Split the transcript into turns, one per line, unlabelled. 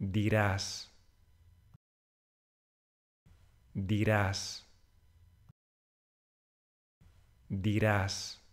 dirás, dirás, dirás.